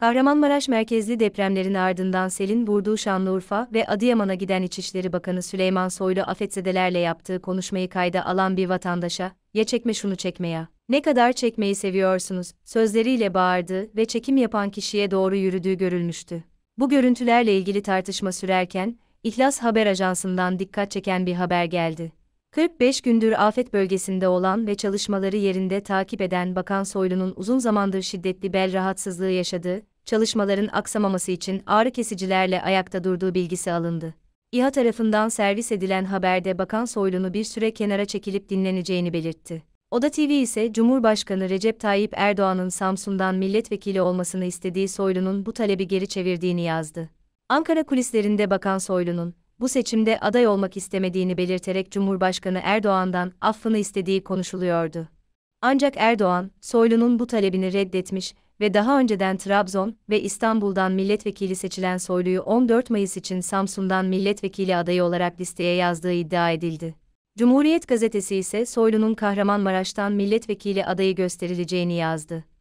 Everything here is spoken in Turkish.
Kahramanmaraş merkezli depremlerin ardından selin vurduğu Şanlıurfa ve Adıyaman'a giden İçişleri Bakanı Süleyman Soylu afetzedelerle yaptığı konuşmayı kayda alan bir vatandaşa, ya çekme şunu çekme ya, ne kadar çekmeyi seviyorsunuz, sözleriyle bağırdı ve çekim yapan kişiye doğru yürüdüğü görülmüştü. Bu görüntülerle ilgili tartışma sürerken, İhlas Haber Ajansı'ndan dikkat çeken bir haber geldi. 45 gündür afet bölgesinde olan ve çalışmaları yerinde takip eden Bakan Soylu'nun uzun zamandır şiddetli bel rahatsızlığı yaşadığı, çalışmaların aksamaması için ağrı kesicilerle ayakta durduğu bilgisi alındı. İHA tarafından servis edilen haberde Bakan Soylu'nu bir süre kenara çekilip dinleneceğini belirtti. Oda TV ise Cumhurbaşkanı Recep Tayyip Erdoğan'ın Samsun'dan milletvekili olmasını istediği Soylu'nun bu talebi geri çevirdiğini yazdı. Ankara kulislerinde Bakan Soylu'nun, bu seçimde aday olmak istemediğini belirterek Cumhurbaşkanı Erdoğan'dan affını istediği konuşuluyordu. Ancak Erdoğan, Soylu'nun bu talebini reddetmiş ve daha önceden Trabzon ve İstanbul'dan milletvekili seçilen Soylu'yu 14 Mayıs için Samsun'dan milletvekili adayı olarak listeye yazdığı iddia edildi. Cumhuriyet gazetesi ise Soylu'nun Kahramanmaraş'tan milletvekili adayı gösterileceğini yazdı.